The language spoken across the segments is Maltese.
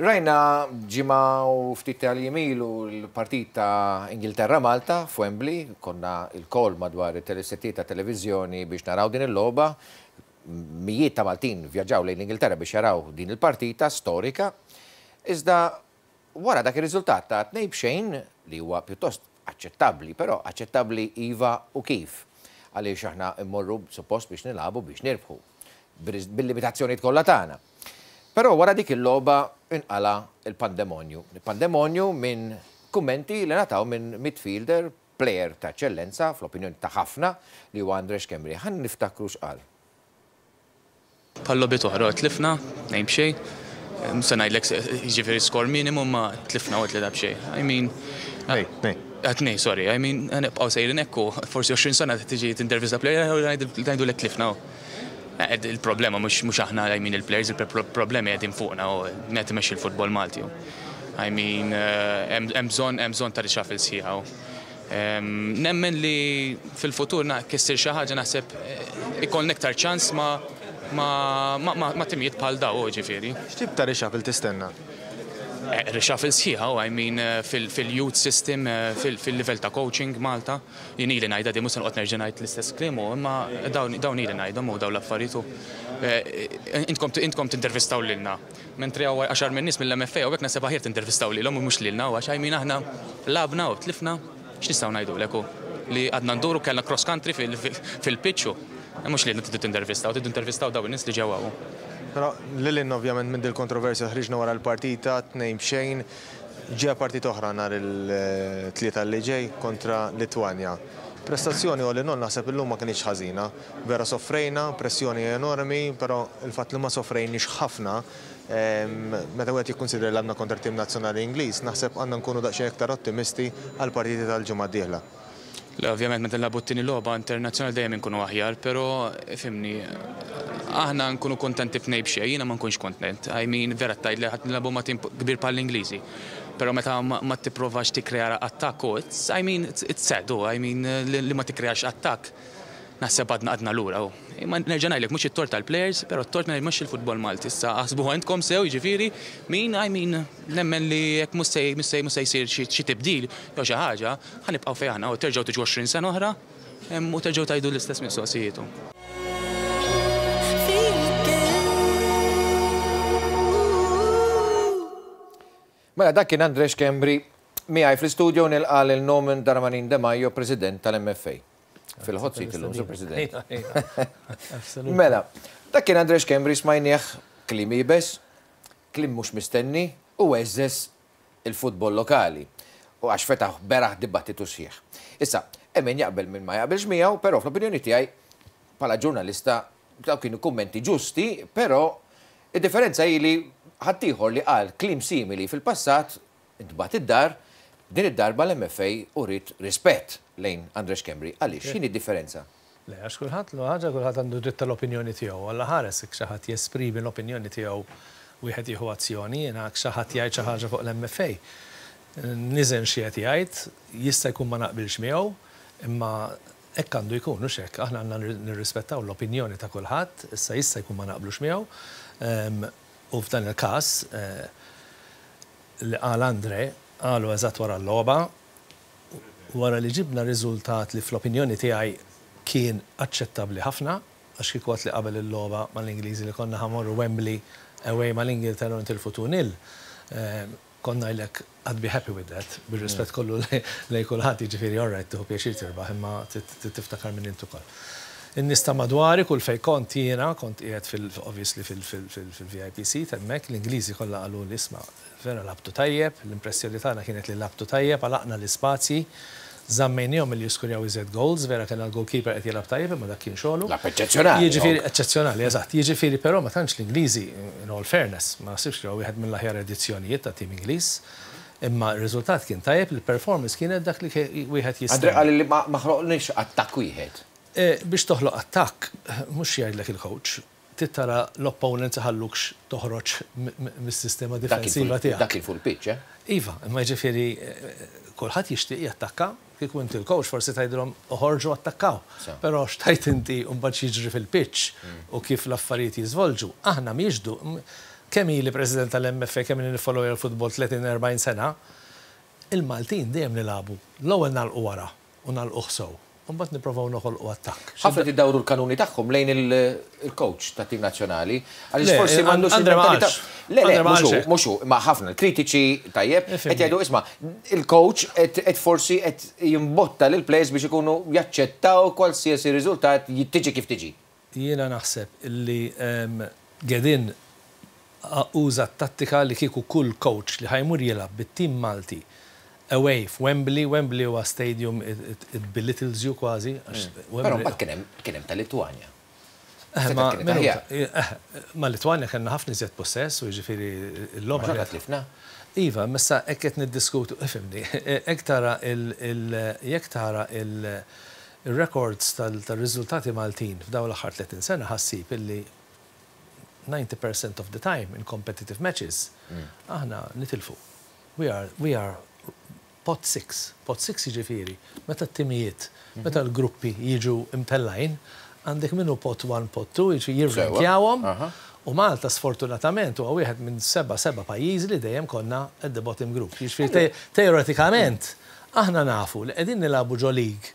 Rajna ġima u ftit tal-jemilu l-partit ta' Ingilterra Malta, Fwembli konna il-kol madwar il ta' televizjoni biex naraw din il-loba. Mijiet ta' Maltin vjaġġaw lejn Ingilterra biex jaraw din il-partita storika. Iżda wara dak il rizultat ta' tnejb xejn li huwa pjuttost aċċettabli, però aċċettabli iva u kif. Għaliex aħna immorru suppost biex nilabu biex nirbħu bil-limitazzjoni tkollha tagħna. Però wara dik il-loba inqala il-pandemonju. Il-pandemonju minn kummenti li nataw minn midfielder, player ta' ċellenza, fl-opinjoni ta' ħafna li huwa Andres Kemri. Ħan niftakru x'qal. Pallo bit oħra tlifna, nejm xej. Musa jlek jiġifieri skor minimum ma tlifna u tlida b'xej. I mean, Għatni, sorry, I mean, għanibqaw sejrin ekku, forsi 20 sena t-tġi t-intervista player, għajdu l-tlifna. Eh, il-problema mux aħna, I il-players, il-problemi għedin fuqna u net meċi il-futbol malti. I mean, eh, emżon, emżon ta' riċa fil-sħiħa. Nemmen li fil-futur na' kessir xaħġa naħseb eh, ikon nektar ċans ma' ma' timijiet ma' daw ma' ma' ta' ma' ma' tistenna Eh, Reshuffle oh, sħiħa, I mean, eh, fil-youth system, eh, fil-level ta' coaching Malta, jien ili najda di musan qot nerġenajt l-istess klimu, oh, imma dawn ili najda mu daw l-affarietu. Intkom t-intervistaw l-ilna. Mentri għaw għaxar minn nis mill-MFA, oh, u għek nasib għahir t-intervistaw l-ilom, mux l-ilna, għax għajmin aħna labna u tlifna, x'nistgħu najdu l li għadna nduru kellna cross country fil-pitchu. Mux li t-intervistaw, t-intervistaw daw n-nis li ġewawu. Pero Lilin ovvjament minn dil kontroversja ħriġna wara l-partita, t-nejm xejn, ġeja partita oħra nar il-tlieta l-liġej kontra Litwanja. Prestazzjoni u l-non naħseb l-lum ma kienx ħazina. Vera soffrejna, pressjoni enormi, però il-fatt li ma soffrejniex ħafna meta għet jikkonsidri l-għamna kontra tim nazjonali Ingliż, naħseb għanna nkunu daqxie iktar ottimisti għal partiti tal-ġumma d-dihla. Ovvjament, meta l-labu l tini loba internazjonali dajem nkunu aħjar, pero fimni, aħna nkunu kontenti f'nejb bxej, jiena ma nkunx kontent. I mean, vera tajt li ħat nilabu ma kbir pal-Ingliżi. Pero meta ma tipprovax tikkrea attakku, oh, I mean, it's sad, oh, I mean, eh, li ma tikkreax attakk naħseb għadna għadna l-ura. Imma oh. eh, nerġanajlek, mux il tort tal-players, pero t-tort mela mux il-futbol malti. Sa għasbu għandkom sew, ġifiri, min, I mean, nemmen li jek musej, musej, musej sir xie tibdil, jo xi ħaġa, ħanibqaw fejħana u terġaw t tiġu 20 sen uħra, u terġaw tajdu l-istess minn mistoqsijietu. Mela dak kien Andrex Kembri għaj fil studio nil għal il-nomen Darmanin de Demajo, president tal-MFA. Fil-ħot si il-lum, president. Mela, dak kien Andrex Kembri smajnieħ klim ibes, klim mux mistenni u eżes il-futbol lokali. U għax fetaħ beraħ dibattitu sieħ. Issa, emmen jaqbel minn ma jaqbelx xmijaw, pero fl-opinjoni tiegħi pala ġurnalista daw kienu kommenti ġusti, pero id-differenza jili ħattijħor li qal klim simili fil-passat intbat id-dar din id-darba l-MFA u rrit rispett lejn Andres Kembri. Għaliex, xini differenza? Le, għax kullħat l ħaġa kullħat għandu dritta l opinjoni tiegħu. għalla ħares xaħat jesprimi l-opinjoni tiegħu wieħed jieħu azzjoni, jena kxaħat jgħid xi ħaġa fuq l-MFA. Niżen xiet qed jgħid, jista' jkun ma naqbilx miegħu, imma hekk għandu jkun, xek, aħna għandna nirrispettaw l-opinjoni ta' kulħadd, issa jista' jkun ma naqblux miegħu, U f'dan il-kas, eh, li għal Andre, għalu eżat wara l-loba, wara li ġibna riżultat li fl-opinjoni tiegħi kien aċċettabli ħafna, għax kikot li qabel il-loba mal-Ingliżi li konna ħamorru Wembley away mal-Ingilterra u il-futunil eh, konna jlek għad bi happy with that, bil-rispet kollu lej kullħat ġifiri all right, tuħu pieċir tirbaħ, imma tiftakar minn intu koll n-nista madwari kull fej kont jena, kont jgħet fil-obviously fil-VIP seat, emmek l-Ingliżi kolla għallu l-isma vera labtu tajjeb, l-impressjoni tagħna kienet li labtu tajjeb, għalaqna l-ispazji, zammejnijom li jiskurjaw iżed goals, vera kena l-goalkeeper għet jilab tajjeb, ma dak kien xogħlu. Lab eccezjonali. Jiġifieri eccezjonali, eżatt. Jiġifieri però ma tantx l-Ingliżi in all fairness, ma nasibx li wieħed mill-aħjar edizzjonijiet ta' tim Ingliż. Imma r-riżultat kien tajjeb, il-performance kienet dak li wieħed jista'. Għadre għalli li maħroqniex attak wieħed. Eh, biex toħloq attak, eh, mux jgħidlek il-coach, tittara l-opponent ħallukx toħroġ mis-sistema difensiva tiegħek. Dak il-full pitch, eh? Iva, imma ġifieri kulħadd jixtieq jattakka, kif inti l-coach forsi tgħidilhom oħorġu attakkaw. Però x'tajt inti mbagħad jiġri fil-pitch mm. u kif l-affarijiet jiżvolġu. Aħna miġdu kemm li president tal-MFA kemm niffollow il-futbol 30-40 sena, il-Maltin dejjem nilabu l-ewwel nalqu wara u nalqu ħsow Umbat niprofaw noħol u attak. ħafna dawru l-kanuni tagħhom lejn il-coach ta' tim nazzjonali. Għaliex forsi m'għandux Le, le, muxu, muxu, eh. ma ħafna kritiċi tajjeb, Et jgħidu isma' il-coach et forsi qed jimbotta l plejs biex ikunu jaċċettaw kwalsiasi riżultat jittiġi kif tiġi. Jiena naħseb illi gedin uża t-tattika li kieku kull coach li ħajmur jilab bit-tim Malti away f'Wembley, Wembley huwa stadium it belittles you kważi. Mm. Però mbagħad kien tal-Litwanja. Eh, eh, eh, ma Litwanja kellna ħafna iżjed possess u jiġifieri l-logħba. Ħatlifna. Iva, messa ekket niddiskutu, ifimni, ek tara jek tara il-records tal-rizultati Maltin f'daw l-axar 30 sena ħassib illi 90% of the time in competitive matches mm. aħna nitilfu. We are, we are pot six, Pot six jiġifieri, meta t-timijiet, meta mhm. l-gruppi jiġu imtellajn, għandek minnu pot one pot 2, jiġu jirvinkjawhom. U Malta sfortunatament huwa wieħed minn seba seba pajjiżi li dejjem konna at the bottom group. Jiġifieri teoretikament aħna nafu li qegħdin nilabu ġo lig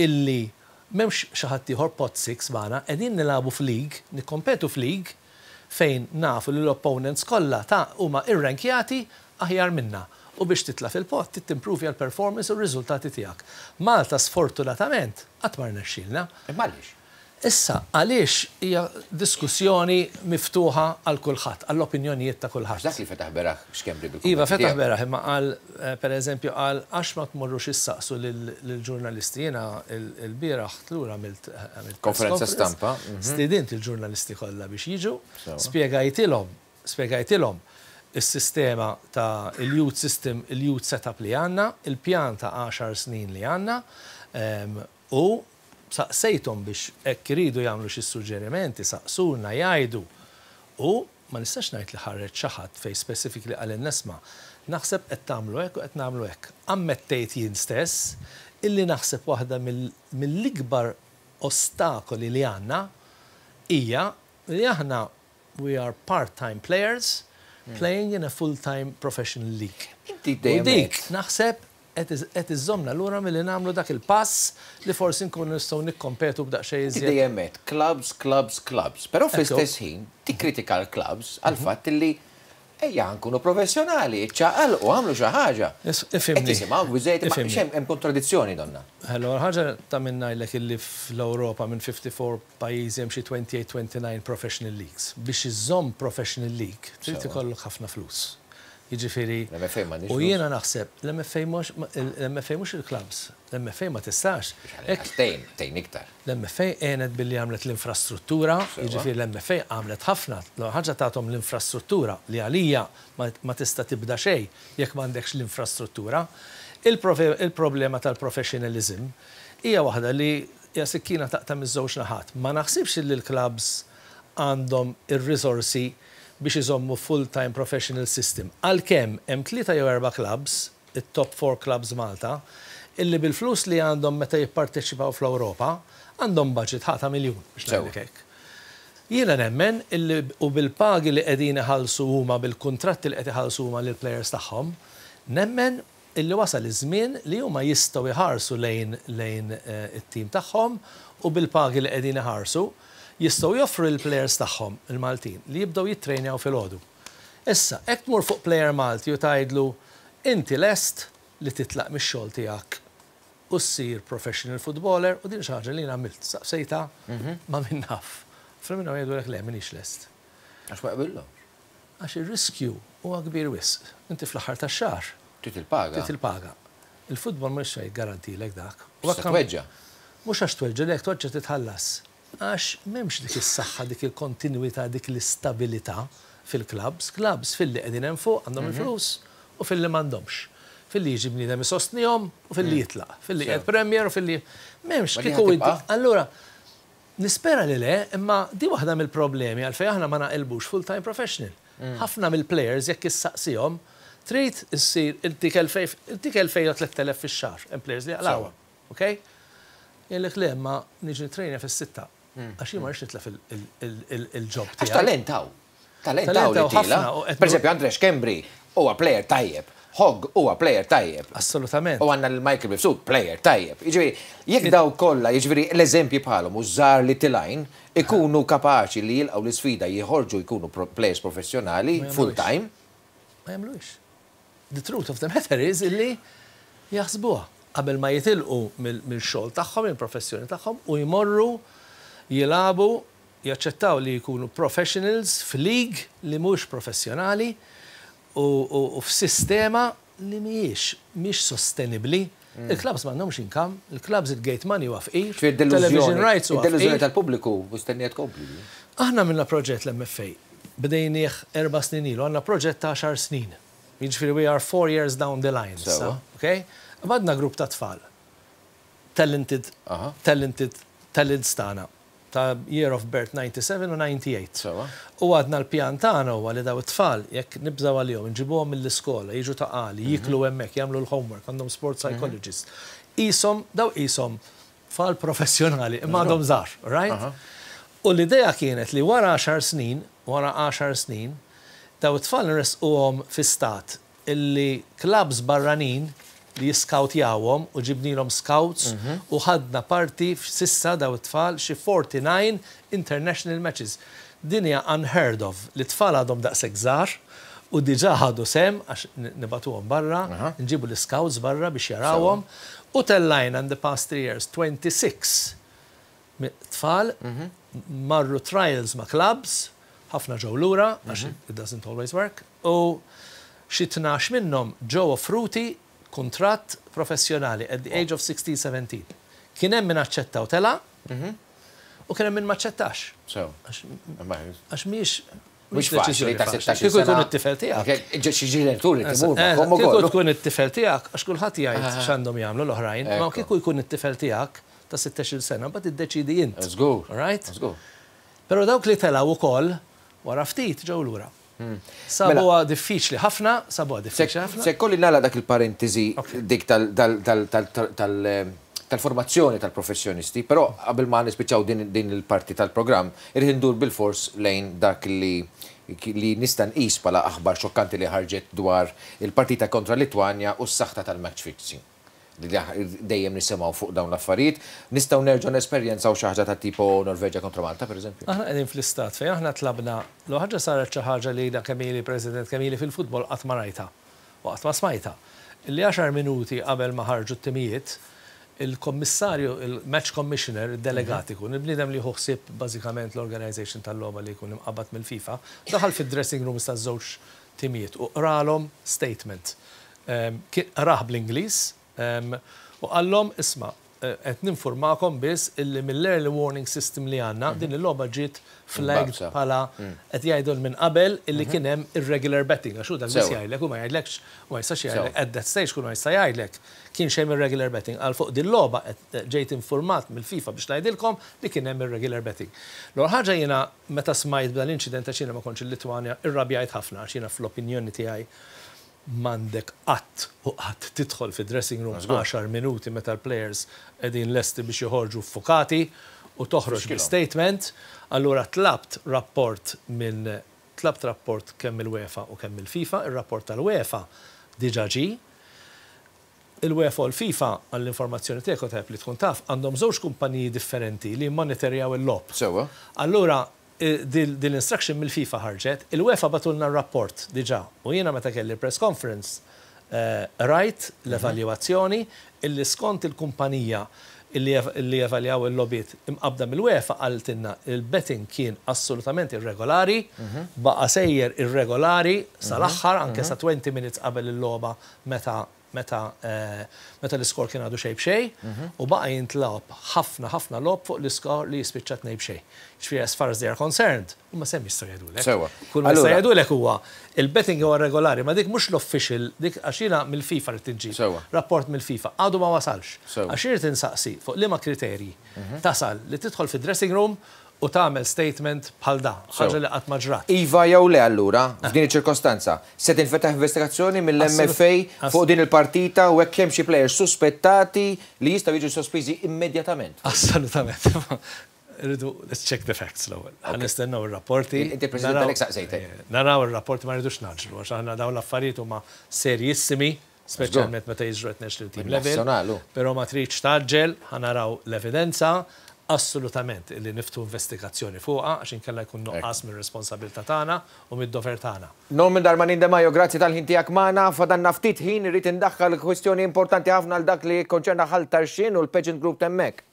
illi m'hemmx xi ħadd ieħor pot six magħna, qegħdin nilabu nikompetu nikkompetu lig fejn nafu li l-opponents kollha ta' huma irrenkjati aħjar minna u biex titla fil-pot tit improvi għal-performance u r-riżultati tiegħek. Malta sfortunatament qatt ma rnexxilna. E malix. Issa, għaliex hija diskussjoni miftuħa għal kulħadd, għall opinjonijiet ta' kulħadd. Dak li fetaħ beraħ x'kembri bil Iva fetaħ beraħ imma qal eh, pereżempju għal għax ma tmorrux issaqsu lill-ġurnalisti jiena l-bieraħ tlura għamilt eh, konferenza stampa. Mhm. Stidint il-ġurnalisti kollha biex jiġu, spjegajtilhom, spjegajtilhom il-sistema ta' il-youth system, il-youth setup li għanna, il-pjan ta' 10 snin li għanna, u saqsejtom biex ekk iridu jagħmlu xi suġġerimenti, saqsuna jgħidu. U ma nistax ngħid li ħarreġ xi ħadd fejn li għalin nesma. Naħseb qed tagħmlu hekk u qed nagħmlu hekk. Ammettejt jien stess illi naħseb waħda mill-ikbar ostakoli li għandna hija li aħna we are part-time players Hmm. playing in a full-time professional league. U dik, naħseb et iżomna l-ura mill-li namlu dak il-pass li forsi nkunu nistgħu nikkompetu b'daqsxejn iżjed. Dejjem clubs, clubs, clubs. Però fl-istess ħin ti kritika l-clubs għal mhm. fatt li Ejja, nkunu professjonali, ċaqal u għamlu xaħġa. Ifimni. Isimaw, bizzejt, xem, kontradizzjoni, donna. Hello ħagġa ta' minna il li fl-Europa minn 54 pajizi hemm xi 28-29 professional leagues. Biex iżomm professional league, trid ikollok ħafna flus. Jiġifieri. U jiena naħseb, l-MFA mhux il-klabs, l-MFA ma tistax. Tejn, tejn iktar. L-MFA għenet billi għamlet l-infrastruttura, jiġifieri l-MFA għamlet ħafna, l ħaġa tagħhom l-infrastruttura li għalija ma tista' tibda xejn jekk m'għandekx l-infrastruttura. Il-problema tal-professionalizm hija waħda li jasikkina taqta' miż-żewġ naħat. Ma naħsibx li l-klabs għandhom ir-risorsi biex iżommu full-time professional system. Għal-kem, hemm tlieta jew erba' clubs, it-top four clubs Malta, illi bil-flus li għandhom meta jipparteċipaw fl-Ewropa, għandhom budget ħata miljun biex Jiena nemmen illi u bil-pagi li qegħdin ħalsu huma bil-kuntratti li qed iħallsu huma lil players tagħhom, nemmen illi wasal iż-żmien li huma jistgħu jħarsu lejn lejn eh, it-tim tagħhom u bil-pagi li qegħdin iħarsu. Uh, jistgħu joffru il plejers tagħhom il-Maltin li jibdew jittrejnjaw fil-ħodu. Issa, hekk tmur fuq plejer Malti u tgħidlu inti lest li titlaq mix-xogħol tiegħek u ssir professional footballer u din xi ħaġa li jien għamilt sejta mhm. ma minnaf. Fil-minna jgħidu lek le minix lest. Għax ma qbillu? Għax il riskju huwa kbir wisq. Inti fl-aħħar tax-xahar. Tit il-paga. Tit il-paga. Il-futbol ma xaj garanti l-ek dak. Mux għax t lek, t titħallas. Għax memx dik is-saħħa, dik il kontinuita dik l-istabilità fil-klabs, klabs fil-li qegħdin hemm fuq għandhom mhm. il-flus u fil-li m'għandhomx. Fil-li jiġi misostni isostnihom u fil-li mhm. jitlaq, fil-li għed premier u fil-li memx kieku inti. Allura, nispera li le, imma di waħda mill-problemi għalfej aħna ma naqilbux full-time professional. Mm. Ħafna mill-players jekk issaqsihom trid issir il tik fej, il-tikel 3000 fix-xar, hemm players li għalawa, ok? Jellek le, ma niġi trejna fis-sitta, Mm. għax jimma ma nitla il ġob Għax talentaw. Talentaw li tila. Per esempio, Andres Kembri huwa player tajjeb. Hogg huwa player tajjeb. Assolutament. U għanna l-Michael Bifsud player tajjeb. Iġviri, jek daw kolla, iġviri, l-eżempji bħalhom użar li tilajn, ikunu kapaċi li jilqaw l-sfida jħorġu ikunu players professjonali full time. Ma jagħmlux. The truth of the matter is illi jaħsbuha Għabel ma jitilqu mill xol taħħom, il-professjoni taħħom, u jmorru jilabu jaċċettaw li jkunu professionals f'lig li mhux professjonali u f'sistema li miex mhix sostenibbli. Mm. Il-klabs ma nomx inkam, il-klabs il-gate money huwa fqir, television rights huwa Il-delużjoni tal-pubbliku u stennijiet kompli. Aħna minna proġett l-MFA. Bdejnieħ erba' snin ilu, għanna proġett ta' 10 snin. Jiġifieri we are four years down the line. So, Okay? Badna grupp ta' tfal. Talented, talented, talented stana ta' Year of Birth 97 u 98. U għadna l-pjan tagħna huwa li daw t tfal jekk nibżaw nġibu għom mill-iskola, jiġu ta' qali, mhm. jiklu hemmhekk, jagħmlu l-homework, għandhom sport mhm. psychologist. Isom, daw isom tfal professjonali, imma għadhom żgħar, right? U l-idea kienet li wara 10 snin, wara 10 snin, daw it-tfal nresquhom fi stat illi klabs barranin li jiskawtjawhom u ġibnilom scouts mhm. u ħadna parti f'sissa daw it-tfal xi 49 international matches. Dinja unheard of li tfal għadhom daqshekk żgħar u diġà ħadu sem għax nibatuhom barra, nġibu l-scouts barra biex jarawhom u tellajn in the past three years 26 tfal mhm. marru trials ma' clubs, ħafna ġew lura, għax mhm. it doesn't always work, u xi tnax minnhom ġew fruti kontrat professjonali at the age of 16-17. Kien hemm min aċċettaw tela mhm. u kien hemm min maċċettax. So, għax miex Mux faċli ta' 16 Kieku jkun it-tifel tkun it-tifel tijak, għax jgħid l-oħrajn, kieku it-tifel ta' 16 sena, dawk li wara ftit lura. Hmm. Sabuwa mela- diffiċli ħafna, sabuwa diffiċli ħafna. Se kolli nala dak il-parentesi dik tal-formazzjoni tal-professjonisti, però qabel ma nispiċaw din il-parti tal-programm, irħindur bil-fors lejn dak li li nistan is pala aħbar xokkanti li ħarġet dwar il-partita kontra Litwanja u s saxta tal-match fixing dejjem nisimaw fuq dawn l-affarijiet, nistgħu nerġgħu nesperjenzaw xi ħaġa ta' tipo Norveġa kontra Malta eżempju. Aħna għedin fl-istat fejn aħna tlabna l ħagġa saret xi ħaġa li da Kamili President Kamili fil-futbol qatt ma rajta u qatt ma smajta. Illi 10 minuti qabel ma ħarġu t-timijiet il-kommissarju, il-match commissioner, il-delegati kun, mhm. il-bnidem li ħuħsib bazikament l-organization tal-loma li kun imqabat mill-FIFA, daħal fil-dressing room sta' żewġ timijiet u ralom statement. Raħ bl-Inglis, U għallom, isma, eh, qed ninformakom biss illi mill-early warning system li għanna mhm. din il-logħba ġiet flagged bħala mm. qed jgħidu minn qabel illi mhm. kien hemm irregular betting Għaxu dak biss jajlek, u ma jgħidlekx u ma jistax jgħidlek at that stage kun ma jista' jajlek, kien xejn irregular betting għal fuq din logħba eh, ġejt informat mill-FIFA biex ngħidilkom li kien hemm irregular betting. l ħaġa jiena meta smajt b'dal l ta' xina ma kontx l litwanja irrabjajt ħafna xina fl-opinjoni tiegħi mandek qatt u qatt tidħol fi dressing room 10 minuti meta l-players edin lesti biex joħorġu fukati u toħroġ statement allura tlabt rapport minn tlabt rapport kemm il-UEFA u kemm il-FIFA, il-rapport tal-UEFA diġa ġi, il-UEFA u l-FIFA għall-informazzjoni tiegħek li tkun taf għandhom żewġ kumpaniji differenti li monitorjaw il-lob. Allura Eh, dil-instruction mill-FIFA ħarġet, il-UEFA batulna rapport diġa u jiena meta kelli press conference eh, rajt l-evaljuazzjoni illi skont il-kumpanija illi evaljaw il-lobbiet imqabda mill-UEFA għaltinna il-betting kien assolutament irregolari, mhm. baqa sejjer irregolari sal-axħar mhm. anke sa' 20 mhm. minutes qabel il-loba meta Eh, meta l-iskor kien għadu xej bxej u baqa jintlob ħafna ħafna lob fuq l-iskor li jispiċċat nej bxej. Ġifieri as far as they are concerned, u ma semmi l-ek. Kull ma l-ek huwa il-betting huwa regolari, ma dik mhux l-official, dik għaxina mill-FIFA li tinġi. Rapport mill-FIFA għadu ma wasalx. Għaxir insaqsi fuq liema kriteri, tasal li tidħol fid dressing room u tagħmel statement bħal da, ħaġa li qatt maġrat. Iva jew le allura, eh. f'din iċ-ċirkostanza, se tinfetaħ investigazzjoni mill-MFA fuq din il-partita u hekk hemm xi plejers suspettati li jistgħu jiġu sospiżi immedjatament. Assolutament. Rridu, let's check the facts l-ewwel. Ħan nistennew ir-rapporti. Inti President Alex saqsejtek. Naraw eh, ir-rapporti ma rridux naġru għax aħna dawn l-affarijiet huma serjissimi specialment meta jiġru qed national team level. Oh. Però ma tridx taġġel, ħanaraw l-evidenza, assolutament li niftu investigazzjoni fuqa għaxin inkella jkun noqqas mir responsabilta tagħna u mid-dover tagħna. Nomin darman darba ninda grazzi tal-ħintijak maħna, fadanna ftit ħin rritin daħħal kwestjoni importanti ħafna għal dak li konċerna ħal tarxin u l-Pageant Group temmek.